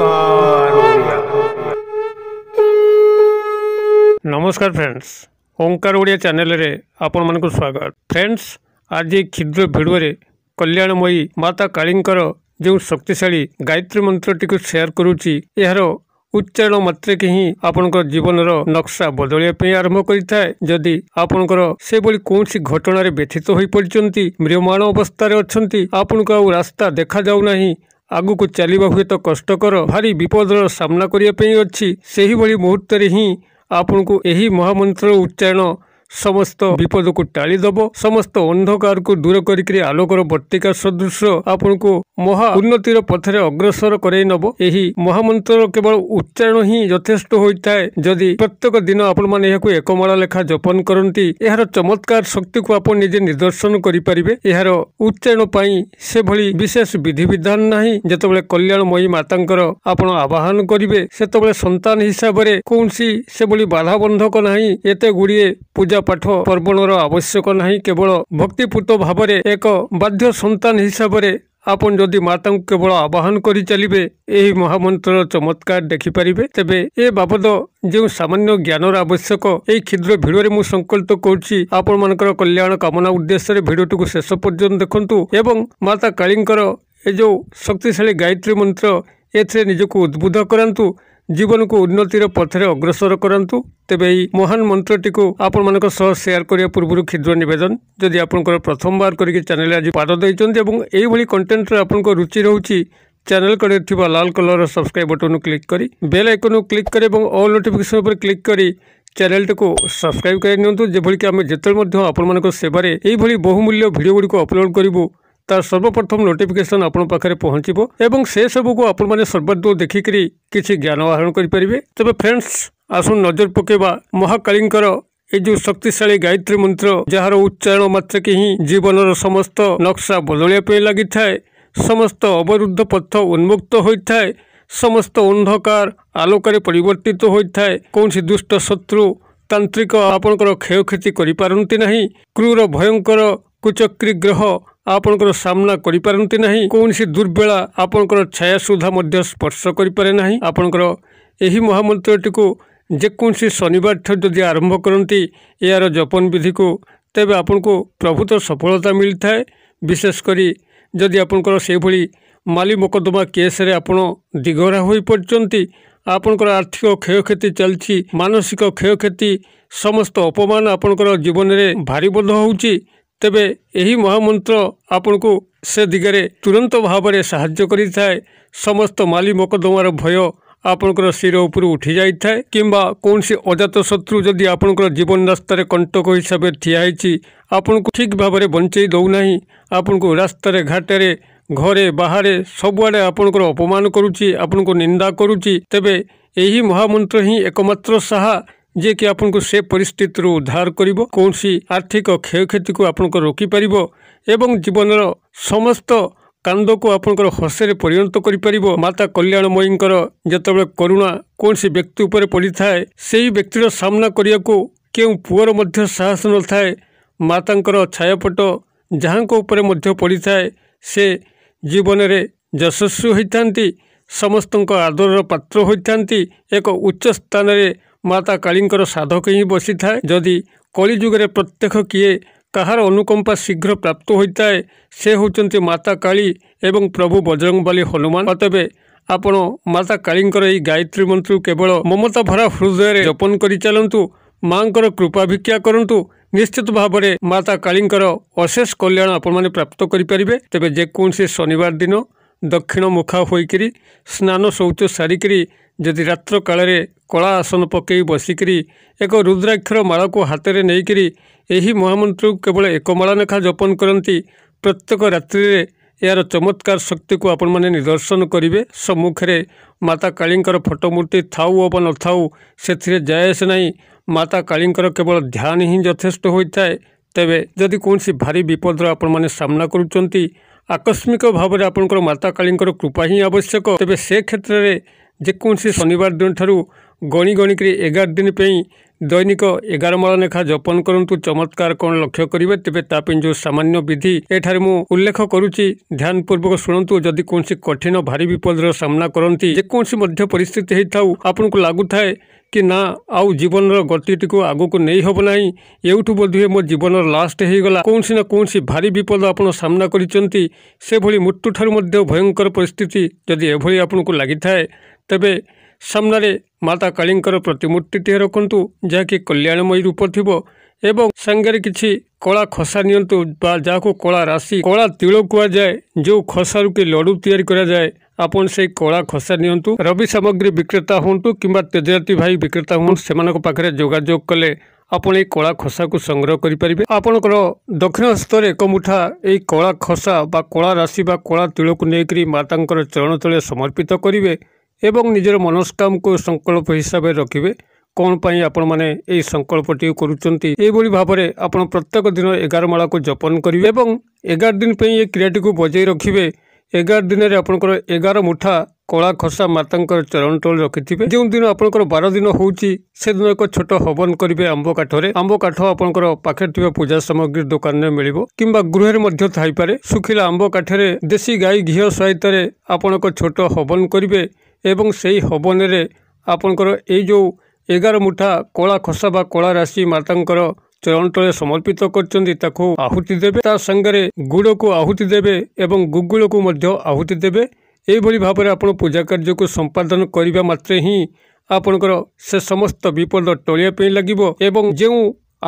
ओंकार हो गया नमस्कार फ्रेंड्स ओंकार ओडिया चैनल रे आपन मन को स्वागत फ्रेंड्स आज ये खिद्र वीडियो रे कल्याणमयी माता कालींकर जो शक्तिशाली गायत्री मंत्र टी सेयार करूची यार उच्चारण मात्रे के ही आपणकर जीवनर नक्शा बदलने आरंभ करें जदि आपणकर कौन सी घटना व्यथित हो पड़ती म्रियमाण अवस्था अच्छा आपण को आ रास्ता देखा जाऊना ଆଗକୁ ଚାଲିବା ହୁଏତ କଷ୍ଟକର ଭାରି ବିପଦର ସାମ୍ନା କରିବା ପାଇଁ ଅଛି ସେହିଭଳି ମୁହୂର୍ତ୍ତରେ ହିଁ ଆପଣଙ୍କୁ ଏହି ମହାମନ୍ତ୍ରର ଉଚ୍ଚାରଣ ସମସ୍ତ ବିପଦକୁ ଟାଳି ଦେବ ସମସ୍ତ ଅନ୍ଧକାରକୁ ଦୂର କରିକିରି ଆଲୋକର ବର୍ତ୍ତିକା ସଦୃଶ ଆପଣଙ୍କୁ ମହା ଉନ୍ନତିର ପଥରେ ଅଗ୍ରସର କରାଇ ନେବ ଏହି ମହାମନ୍ତ୍ରର କେବଳ ଉଚ୍ଚାରଣ ହିଁ ଯଥେଷ୍ଟ ହୋଇଥାଏ ଯଦି ପ୍ରତ୍ୟେକ ଦିନ ଆପଣମାନେ ଏହାକୁ ଏକମାଳ ଲେଖା ଜପନ କରନ୍ତି ଏହାର ଚମତ୍କାର ଶକ୍ତିକୁ ଆପଣ ନିଜେ ନିଦର୍ଶନ କରିପାରିବେ ଏହାର ଉଚ୍ଚାରଣ ପାଇଁ ସେଭଳି ବିଶେଷ ବିଧିବିଧାନ ନାହିଁ ଯେତେବେଳେ କଲ୍ୟାଣମୟୀ ମାତାଙ୍କର ଆପଣ ଆବାହନ କରିବେ ସେତେବେଳେ ସନ୍ତାନ ହିସାବରେ କୌଣସି ସେଭଳି ବାଧାବନ୍ଧକ ନାହିଁ ଏତେ ଗୁଡ଼ିଏ ପୂଜା ପୂଜା ପାଠ ପର୍ବଣର ଆବଶ୍ୟକ ନାହିଁ କେବଳ ଭକ୍ତିପୂତ ଭାବରେ ଏକ ବାଧ୍ୟ ସନ୍ତାନ ହିସାବରେ ଆପଣ ଯଦି ମାତାଙ୍କୁ କେବଳ ଆବାହନ କରି ଚାଲିବେ ଏହି ମହାମନ୍ତ୍ରର ଚମତ୍କାର ଦେଖିପାରିବେ ତେବେ ଏ ବାବଦ ଯେଉଁ ସାମାନ୍ୟ ଜ୍ଞାନର ଆବଶ୍ୟକ ଏହି କ୍ଷୁଦ୍ର ଭିଡ଼ରେ ମୁଁ ସଂକଳିତ କରୁଛି ଆପଣମାନଙ୍କର କଲ୍ୟାଣ କାମନା ଉଦ୍ଦେଶ୍ୟରେ ଭିଡ଼ିଓଟିକୁ ଶେଷ ପର୍ଯ୍ୟନ୍ତ ଦେଖନ୍ତୁ ଏବଂ ମାତା କାଳୀଙ୍କର ଏ ଯେଉଁ ଶକ୍ତିଶାଳୀ ଗାୟତ୍ରୀ ମନ୍ତ୍ର ଏଥିରେ ନିଜକୁ ଉଦ୍ବୁଦ୍ଧ କରାନ୍ତୁ ଜୀବନକୁ ଉନ୍ନତିର ପଥରେ ଅଗ୍ରସର କରନ୍ତୁ ତେବେ ଏହି ମହାନ ମନ୍ତ୍ରଟିକୁ ଆପଣମାନଙ୍କ ସହ ସେୟାର କରିବା ପୂର୍ବରୁ କ୍ଷୁଦ୍ର ନିବେଦନ ଯଦି ଆପଣଙ୍କର ପ୍ରଥମବାର କରିକି ଚ୍ୟାନେଲ ଆଜି ପାଦ ଦେଇଛନ୍ତି ଏବଂ ଏଇଭଳି କଣ୍ଟେଣ୍ଟରେ ଆପଣଙ୍କ ରୁଚି ରହୁଛି ଚ୍ୟାନେଲ କଡ଼ରେ ଥିବା ଲାଲ କଲରର ସବସ୍କ୍ରାଇବ୍ ବଟନକୁ କ୍ଲିକ୍ କରି ବେଲ୍ ଆଇକନକୁ କ୍ଲିକ୍ କରି ଏବଂ ଅଲ୍ ନୋଟିଫିକେସନ୍ ଉପରେ କ୍ଲିକ୍ କରି ଚ୍ୟାନେଲଟିକୁ ସବସ୍କ୍ରାଇବ୍ କରି ନିଅନ୍ତୁ ଯେଭଳିକି ଆମେ ଯେତେବେଳେ ମଧ୍ୟ ଆପଣମାନଙ୍କ ସେବାରେ ଏଇଭଳି ବହୁମୂଲ୍ୟ ଭିଡ଼ିଓ ଗୁଡ଼ିକୁ ଅପଲୋଡ଼ କରିବୁ তা সর্বপ্রথম নোটিফিকেশন আপন পাখরে পৌঁছিব এবং সেই সবকৌ আপন মানে সর্বদ দেখি কি কিছু জ্ঞান অর্জন করি পারিবে তebe फ्रेंड्स आसु नजर পকেবা মহাকালিনকর এই যে শক্তিশালী गायत्री মন্ত্র যাহার উচ্চারণ মাত্র কিহি জীবনৰ समस्त নকশা বললিয়া পে লাগি ঠায় समस्त অবরুদ্ধ পথ উন্মুক্ত হয় ঠায় समस्त অন্ধকার আলোকারে পরিবর্তিত হয় ঠায় কোনসি দুষ্ট শত্রু তান্তরিক আপনকৰ খেয়খিতি কৰি পৰুন্তি নাহি ক্ৰূর ভয়ঙ্কৰ কুচক্রী গ্রহ ଆପଣଙ୍କର ସାମ୍ନା କରିପାରନ୍ତି ନାହିଁ କୌଣସି ଦୁର୍ବେଳା ଆପଣଙ୍କର ଛାୟା ସୁଦ୍ଧା ମଧ୍ୟ ସ୍ପର୍ଶ କରିପାରେ ନାହିଁ ଆପଣଙ୍କର ଏହି ମହାମନ୍ତ୍ରଟିକୁ ଯେକୌଣସି ଶନିବାରଠାରୁ ଯଦି ଆରମ୍ଭ କରନ୍ତି ଏହାର ଜପନ ବିଧିକୁ ତେବେ ଆପଣଙ୍କୁ ପ୍ରଭୁତ ସଫଳତା ମିଳିଥାଏ ବିଶେଷ କରି ଯଦି ଆପଣଙ୍କର ସେହିଭଳି ମାଲି ମକଦ୍ଦମା କେସ୍ରେ ଆପଣ ଦିଗରା ହୋଇପାରୁଛନ୍ତି ଆପଣଙ୍କର ଆର୍ଥିକ କ୍ଷୟକ୍ଷତି ଚାଲିଛି ମାନସିକ କ୍ଷୟକ୍ଷତି ସମସ୍ତ ଅପମାନ ଆପଣଙ୍କର ଜୀବନରେ ଭାରିବଦ୍ଧ ହେଉଛି ତେବେ ଏହି ମହାମନ୍ତ୍ର ଆପଣଙ୍କୁ ସେ ଦିଗରେ ତୁରନ୍ତ ଭାବରେ ସାହାଯ୍ୟ କରିଥାଏ ସମସ୍ତ ମାଲି ମକଦ୍ଦମାର ଭୟ ଆପଣଙ୍କର ଶିର ଉପରୁ ଉଠିଯାଇଥାଏ କିମ୍ବା କୌଣସି ଅଜାତ ଶତ୍ରୁ ଯଦି ଆପଣଙ୍କର ଜୀବନ ରାସ୍ତାରେ କଣ୍ଟକ ହିସାବରେ ଠିଆ ହୋଇଛି ଆପଣଙ୍କୁ ଠିକ୍ ଭାବରେ ବଞ୍ଚେଇ ଦେଉନାହିଁ ଆପଣଙ୍କୁ ରାସ୍ତାରେ ଘାଟରେ ଘରେ ବାହାରେ ସବୁଆଡ଼େ ଆପଣଙ୍କର ଅପମାନ କରୁଛି ଆପଣଙ୍କୁ ନିନ୍ଦା କରୁଛି ତେବେ ଏହି ମହାମନ୍ତ୍ର ହିଁ ଏକମାତ୍ର ସାହା ଯିଏକି ଆପଣଙ୍କୁ ସେ ପରିସ୍ଥିତିରୁ ଉଦ୍ଧାର କରିବ କୌଣସି ଆର୍ଥିକ କ୍ଷୟକ୍ଷତିକୁ ଆପଣଙ୍କୁ ରୋକିପାରିବ ଏବଂ ଜୀବନର ସମସ୍ତ କାନ୍ଦକୁ ଆପଣଙ୍କର ହସରେ ପରିଣତ କରିପାରିବ ମାତା କଲ୍ୟାଣମୟୀଙ୍କର ଯେତେବେଳେ କରୁଣା କୌଣସି ବ୍ୟକ୍ତି ଉପରେ ପଡ଼ିଥାଏ ସେହି ବ୍ୟକ୍ତିର ସାମ୍ନା କରିବାକୁ କେଉଁ ପୁଅର ମଧ୍ୟ ସାହସ ନଥାଏ ମାତାଙ୍କର ଛାୟାପଟ ଯାହାଙ୍କ ଉପରେ ମଧ୍ୟ ପଡ଼ିଥାଏ ସେ ଜୀବନରେ ଯଶସ୍ୱୀ ହୋଇଥାନ୍ତି ସମସ୍ତଙ୍କ ଆଦରର ପାତ୍ର ହୋଇଥାନ୍ତି ଏକ ଉଚ୍ଚ ସ୍ଥାନରେ ମାତା କାଳୀଙ୍କର ସାଧକ ହିଁ ବସିଥାଏ ଯଦି କଳିଯୁଗରେ ପ୍ରତ୍ୟେକ କିଏ କାହାର ଅନୁକମ୍ପା ଶୀଘ୍ର ପ୍ରାପ୍ତ ହୋଇଥାଏ ସେ ହେଉଛନ୍ତି ମାତା କାଳୀ ଏବଂ ପ୍ରଭୁ ବଜରଙ୍ଗବାଲି ହନୁମାନ ତେବେ ଆପଣ ମାତା କାଳୀଙ୍କର ଏହି ଗାୟତ୍ରୀ ମନ୍ତ୍ରକୁ କେବଳ ମମତା ଭରା ହୃଦୟରେ ଜପନ କରିଚାଲନ୍ତୁ ମାଙ୍କର କୃପା ଭିକ୍ଷା କରନ୍ତୁ ନିଶ୍ଚିତ ଭାବରେ ମାତା କାଳୀଙ୍କର ଅଶେଷ କଲ୍ୟାଣ ଆପଣମାନେ ପ୍ରାପ୍ତ କରିପାରିବେ ତେବେ ଯେକୌଣସି ଶନିବାର ଦିନ ଦକ୍ଷିଣ ମୁଖା ହୋଇକରି ସ୍ନାନ ଶୌଚ ସାରିକରି ଯଦି ରାତ୍ର କାଳରେ କଳା ଆସନ ପକାଇ ବସିକରି ଏକ ରୁଦ୍ରାକ୍ଷର ମାଳକୁ ହାତରେ ନେଇକରି ଏହି ମହାମନ୍ତ୍ରକୁ କେବଳ ଏକ ମାଳା ନେଖା ଜପନ କରନ୍ତି ପ୍ରତ୍ୟେକ ରାତ୍ରିରେ ଏହାର ଚମତ୍କାର ଶକ୍ତିକୁ ଆପଣମାନେ ନିଦର୍ଶନ କରିବେ ସମ୍ମୁଖରେ ମାତା କାଳୀଙ୍କର ଫଟୋମୂର୍ତ୍ତି ଥାଉ ଅବା ନଥାଉ ସେଥିରେ ଯାଏସେ ନାହିଁ ମାତା କାଳୀଙ୍କର କେବଳ ଧ୍ୟାନ ହିଁ ଯଥେଷ୍ଟ ହୋଇଥାଏ ତେବେ ଯଦି କୌଣସି ଭାରି ବିପଦର ଆପଣମାନେ ସାମ୍ନା କରୁଛନ୍ତି ଆକସ୍ମିକ ଭାବରେ ଆପଣଙ୍କର ମାତା କାଳୀଙ୍କର କୃପା ହିଁ ଆବଶ୍ୟକ ତେବେ ସେ କ୍ଷେତ୍ରରେ ଯେକୌଣସି ଶନିବାର ଦିନଠାରୁ ଗଣି ଗଣିକରି ଏଗାର ଦିନ ପାଇଁ ଦୈନିକ ଏଗାର ମାଳ ଲେଖା ଜପନ କରନ୍ତୁ ଚମତ୍କାର କ'ଣ ଲକ୍ଷ୍ୟ କରିବେ ତେବେ ତା ପାଇଁ ଯେଉଁ ସାମାନ୍ୟ ବିଧି ଏଠାରେ ମୁଁ ଉଲ୍ଲେଖ କରୁଛି ଧ୍ୟାନ ପୂର୍ବକ ଶୁଣନ୍ତୁ ଯଦି କୌଣସି କଠିନ ଭାରୀ ବିପଦର ସାମ୍ନା କରନ୍ତି ଯେକୌଣସି ମଧ୍ୟ ପରିସ୍ଥିତି ହେଇଥାଉ ଆପଣଙ୍କୁ ଲାଗୁଥାଏ କି ନା ଆଉ ଜୀବନର ଗତିଟିକୁ ଆଗକୁ ନେଇ ହେବ ନାହିଁ ଏଉଠୁ ବୋଧହୁଏ ମୋ ଜୀବନର ଲାଷ୍ଟ ହୋଇଗଲା କୌଣସି ନା କୌଣସି ଭାରି ବିପଦ ଆପଣ ସାମ୍ନା କରିଛନ୍ତି ସେଭଳି ମୃତ୍ୟୁଠାରୁ ମଧ୍ୟ ଭୟଙ୍କର ପରିସ୍ଥିତି ଯଦି ଏଭଳି ଆପଣଙ୍କୁ ଲାଗିଥାଏ ତେବେ ସାମ୍ନାରେ ମାତା କାଳୀଙ୍କର ପ୍ରତିମୂର୍ତ୍ତିଟିଏ ରଖନ୍ତୁ ଯାହାକି କଲ୍ୟାଣମୟୀ ରୂପ ଥିବ ଏବଂ ସାଙ୍ଗରେ କିଛି କଳା ଖସା ନିଅନ୍ତୁ ବା ଯାହାକୁ କଳା ରାଶି କଳା ତିଳ କୁହାଯାଏ ଯେଉଁ ଖସାରୁ କି ଲଡ଼ୁ ତିଆରି କରାଯାଏ ଆପଣ ସେଇ କଳା ଖସା ନିଅନ୍ତୁ ରବି ସାମଗ୍ରୀ ବିକ୍ରେତା ହୁଅନ୍ତୁ କିମ୍ବା ତେଜରାତି ଭାଇ ବିକ୍ରେତା ହୁଅନ୍ତୁ ସେମାନଙ୍କ ପାଖରେ ଯୋଗାଯୋଗ କଲେ ଆପଣ ଏଇ କଳା ଖସାକୁ ସଂଗ୍ରହ କରିପାରିବେ ଆପଣଙ୍କର ଦକ୍ଷିଣ ହସ୍ତରେ ଏକ ମୁଠା ଏହି କଳା ଖସା ବା କଳା ରାଶି ବା କଳା ତିଳକୁ ନେଇକରି ମାତାଙ୍କର ଚରଣ ତଳେ ସମର୍ପିତ କରିବେ ଏବଂ ନିଜର ମନସ୍କାମକୁ ସଂକଳ୍ପ ହିସାବରେ ରଖିବେ କ'ଣ ପାଇଁ ଆପଣମାନେ ଏହି ସଂକଳ୍ପଟିକୁ କରୁଛନ୍ତି ଏହିଭଳି ଭାବରେ ଆପଣ ପ୍ରତ୍ୟେକ ଦିନ ଏଗାର ମାଳାକୁ ଜପନ କରିବେ ଏବଂ ଏଗାର ଦିନ ପାଇଁ ଏ କ୍ରିୟାଟିକୁ ବଜାଇ ରଖିବେ ଏଗାର ଦିନରେ ଆପଣଙ୍କର ଏଗାର ମୁଠା କଳା ଖସା ମାତାଙ୍କର ଚରଣ ତଳେ ରଖିଥିବେ ଯେଉଁଦିନ ଆପଣଙ୍କର ବାର ଦିନ ହେଉଛି ସେଦିନ ଏକ ଛୋଟ ହବନ କରିବେ ଆମ୍ବ କାଠରେ ଆମ୍ବ କାଠ ଆପଣଙ୍କର ପାଖରେ ଥିବା ପୂଜା ସାମଗ୍ରୀ ଦୋକାନରେ ମିଳିବ କିମ୍ବା ଗୃହରେ ମଧ୍ୟ ଥାଇପାରେ ଶୁଖିଲା ଆମ୍ବ କାଠରେ ଦେଶୀ ଗାଈ ଘିଅ ସହାୟତାରେ ଆପଣଙ୍କ ଛୋଟ ହବନ କରିବେ ଏବଂ ସେହି ହବନରେ ଆପଣଙ୍କର ଏଇ ଯେଉଁ ଏଗାର ମୁଠା କଳା ଖସା ବା କଳା ରାଶି ମାତାଙ୍କର ଚରଣ ତଳେ ସମର୍ପିତ କରିଛନ୍ତି ତାକୁ ଆହୁତି ଦେବେ ତା ସାଙ୍ଗରେ ଗୁଡ଼କୁ ଆହୁତି ଦେବେ ଏବଂ ଗୁଗୁଳକୁ ମଧ୍ୟ ଆହୁତି ଦେବେ ଏହିଭଳି ଭାବରେ ଆପଣ ପୂଜା କାର୍ଯ୍ୟକୁ ସମ୍ପାଦନ କରିବା ମାତ୍ରେ ହିଁ ଆପଣଙ୍କର ସେ ସମସ୍ତ ବିପଦ ଟଳିବା ପାଇଁ ଲାଗିବ ଏବଂ ଯେଉଁ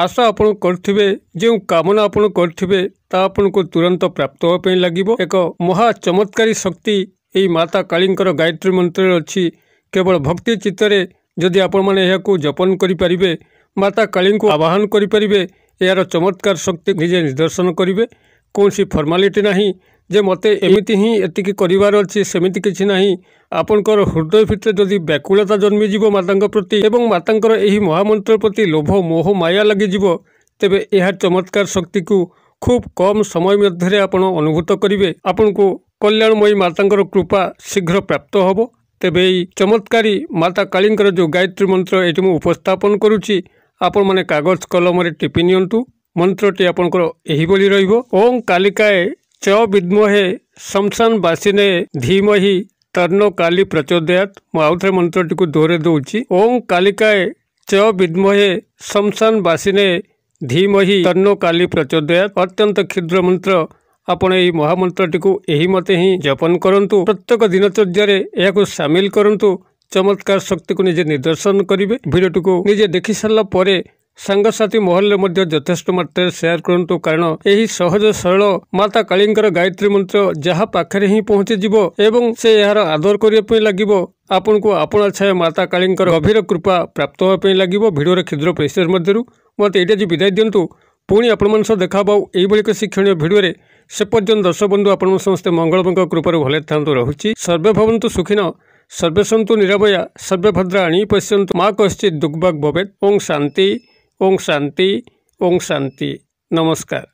ଆଶା ଆପଣ କରିଥିବେ ଯେଉଁ କାମନା ଆପଣ କରିଥିବେ ତାହା ଆପଣଙ୍କୁ ତୁରନ୍ତ ପ୍ରାପ୍ତ ହେବା ପାଇଁ ଲାଗିବ ଏକ ମହା ଚମତ୍କାରୀ ଶକ୍ତି ଏହି ମାତା କାଳୀଙ୍କର ଗାୟତ୍ରୀ ମନ୍ତ୍ରରେ ଅଛି କେବଳ ଭକ୍ତି ଚିତ୍ତରେ ଯଦି ଆପଣମାନେ ଏହାକୁ ଜପନ କରିପାରିବେ ମାତା କାଳୀଙ୍କୁ ଆବାହନ କରିପାରିବେ ଏହାର ଚମତ୍କାର ଶକ୍ତି ନିଜେ ନିଦର୍ଶନ କରିବେ କୌଣସି ଫର୍ମାଲିଟି ନାହିଁ ଯେ ମୋତେ ଏମିତି ହିଁ ଏତିକି କରିବାର ଅଛି ସେମିତି କିଛି ନାହିଁ ଆପଣଙ୍କର ହୃଦୟ ଭିତରେ ଯଦି ବ୍ୟାକୁଳତା ଜନ୍ମିଯିବ ମାତାଙ୍କ ପ୍ରତି ଏବଂ ମାତାଙ୍କର ଏହି ମହାମନ୍ତ୍ର ପ୍ରତି ଲୋଭ ମୋହ ମାୟା ଲାଗିଯିବ ତେବେ ଏହା ଚମତ୍କାର ଶକ୍ତିକୁ ଖୁବ୍ କମ୍ ସମୟ ମଧ୍ୟରେ ଆପଣ ଅନୁଭୂତ କରିବେ ଆପଣଙ୍କୁ କଲ୍ୟାଣମୟୀ ମାତାଙ୍କର କୃପା ଶୀଘ୍ର ପ୍ରାପ୍ତ ହେବ ତେବେ ଏହି ଚମତ୍କାରୀ ମାତା କାଳୀଙ୍କର ଯେଉଁ ଗାୟତ୍ରୀ ମନ୍ତ୍ର ଏଠି ମୁଁ ଉପସ୍ଥାପନ କରୁଛି आपण मैंने कागज कलम टीपी नि मंत्री आप ओं कालिकाए च विद्मे शमशान बासीने धीमहि तर्ण काली प्रचोदयात मुझे मंत्री दोहरे दौची ओं कालिकाए च विद्मे शमशान बासीने धीमहि तर्ण काली प्रचोदयात अत्यंत क्षुद्र मंत्र को यही मत ही जपन करतु प्रत्येक दिनचर्यार सामिल करूँ ଚମତ୍କାର ଶକ୍ତିକୁ ନିଜେ ନିଦର୍ଶନ କରିବେ ଭିଡ଼ିଓଟିକୁ ନିଜେ ଦେଖିସାରିଲା ପରେ ସାଙ୍ଗସାଥି ମହଲରେ ମଧ୍ୟ ଯଥେଷ୍ଟ ମାତ୍ରାରେ ସେୟାର କରନ୍ତୁ କାରଣ ଏହି ସହଜ ସରଳ ମାତା କାଳୀଙ୍କର ଗାୟତ୍ରୀ ମନ୍ତ୍ର ଯାହା ପାଖରେ ହିଁ ପହଞ୍ଚିଯିବ ଏବଂ ସେ ଏହାର ଆଦର କରିବା ପାଇଁ ଲାଗିବ ଆପଣଙ୍କୁ ଆପଣା ଛାୟା ମାତା କାଳୀଙ୍କର ଗଭୀର କୃପା ପ୍ରାପ୍ତ ହେବା ପାଇଁ ଲାଗିବ ଭିଡ଼ିଓର କ୍ଷୁଦ୍ର ପରିସର ମଧ୍ୟରୁ ମୋତେ ଏଇଟା ଯେ ବିଦାୟ ଦିଅନ୍ତୁ ପୁଣି ଆପଣମାନଙ୍କ ସହ ଦେଖାହେବ ଏହିଭଳି ଏକ ଶିକ୍ଷଣୀୟ ଭିଡ଼ିଓରେ ସେ ପର୍ଯ୍ୟନ୍ତ ଦର୍ଶକ ବନ୍ଧୁ ଆପଣଙ୍କ ସମସ୍ତେ ମଙ୍ଗଳଙ୍କ କୃପାରୁ ଭଲରେ ଥାନ୍ତୁ ରହୁଛି ସର୍ବେ ଭବନ୍ତୁ ସୁଖୀନ सर्वेशंतु निरवया सर्वभद्राणी पश्यंतु माँ कश्चित दुग्भग भवेत ओं शांति ओं शांति ओं शांति नमस्कार